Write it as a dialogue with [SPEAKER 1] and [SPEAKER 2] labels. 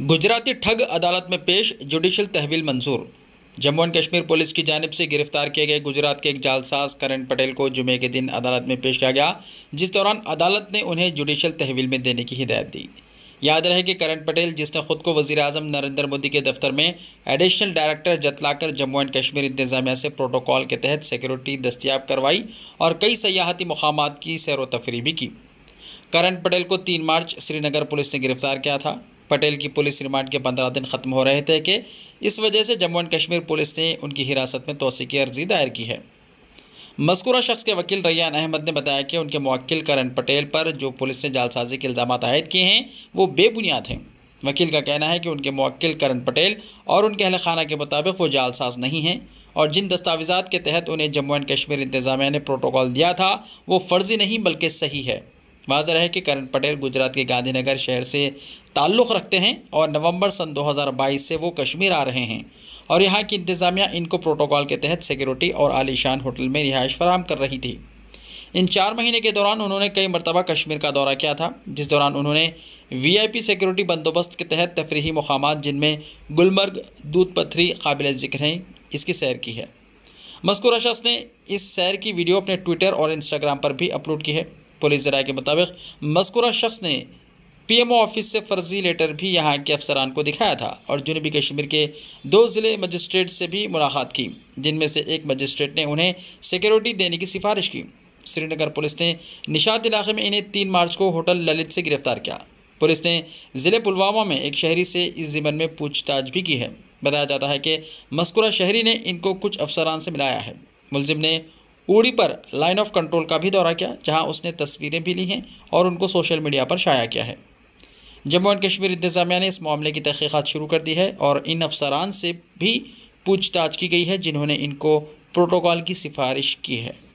[SPEAKER 1] गुजराती ठग अदालत में पेश जुडिशल तहवील मंजूर जम्मू एंड कश्मीर पुलिस की जानब से गिरफ्तार किए गए गुजरात के एक जालसाज करण पटेल को जुमे के दिन अदालत में पेश किया गया जिस दौरान अदालत ने उन्हें जुडिशल तहवील में देने की हिदायत दी याद रहे कि करण पटेल जिसने खुद को वजी अजम नरेंद्र मोदी के दफ्तर में एडिशनल डायरेक्टर जतलाकर जम्मू एंड कश्मीर इंतजामिया से प्रोटोकॉल के तहत सिक्योरिटी दस्तियाब करवाई और कई सयाहती मकाम की सैर व तफरी भी की करण पटेल को तीन मार्च श्रीनगर पुलिस ने गिरफ्तार किया था पटेल की पुलिस रिमांड के पंद्रह दिन खत्म हो रहे थे कि इस वजह से जम्मू एंड कश्मीर पुलिस ने उनकी हिरासत में तोसी की अर्जी दायर की है मस्कूरा शख्स के वकील रैयान अहमद ने बताया कि उनके मौक़िल करण पटेल पर जो पुलिस ने जालसाजी के इल्ज़ाम आयद किए हैं वो बेबुनियाद हैं वकील का कहना है कि उनके मक्ल करण पटेल और उनके अहल खाना के मुताबिक वो जालसाज नहीं हैं और जिन दस्तावेज़ा के तहत उन्हें जम्मू एंड कश्मीर इंतज़ामिया ने प्रोटोकॉल दिया था वो फ़र्ज़ी नहीं बल्कि सही है वाजह है कि करण पटेल गुजरात के गांधीनगर शहर से ताल्लुक़ रखते हैं और नवंबर सन 2022 से वो कश्मीर आ रहे हैं और यहाँ की इंतज़ामिया इनको प्रोटोकॉल के तहत सिक्योरिटी और आलिशान होटल में रिहाइश फराम कर रही थी इन चार महीने के दौरान उन्होंने कई मरतबा कश्मीर का दौरा किया था जिस दौरान उन्होंने वीआईपी सिक्योरिटी बंदोबस्त के तहत तफरी मकाम जिनमें गुलमर्ग दूध पथरी काबिल ज़िक्र हैं इसकी सैर की है मस्कुरा शख्स ने इस सैर की वीडियो अपने ट्विटर और इंस्टाग्राम पर भी अपलोड की है पुलिस जराये के मुताबिक मस्कुरा शख्स ने पीएमओ ऑफिस से फर्जी लेटर भी यहाँ के अफसरान को दिखाया था और जनूबी कश्मीर के दो ज़िले मजिस्ट्रेट से भी मुलाकात की जिनमें से एक मजिस्ट्रेट ने उन्हें सिक्योरिटी देने की सिफारिश की श्रीनगर पुलिस ने निशात इलाके में इन्हें तीन मार्च को होटल ललित से गिरफ्तार किया पुलिस ने ज़िले पुलवामा में एक शहरी से इस ज़िमन में पूछताछ भी की है बताया जाता है कि मस्कुरा शहरी ने इनको कुछ अफसरान से मिलाया है मुलजिम ने उड़ी पर लाइन ऑफ कंट्रोल का भी दौरा किया जहां उसने तस्वीरें भी ली हैं और उनको सोशल मीडिया पर शाया किया है जम्मू एंड कश्मीर इंतजामिया ने इस मामले की तहकीक़त शुरू कर दी है और इन अफसरान से भी पूछताछ की गई है जिन्होंने इनको प्रोटोकॉल की सिफारिश की है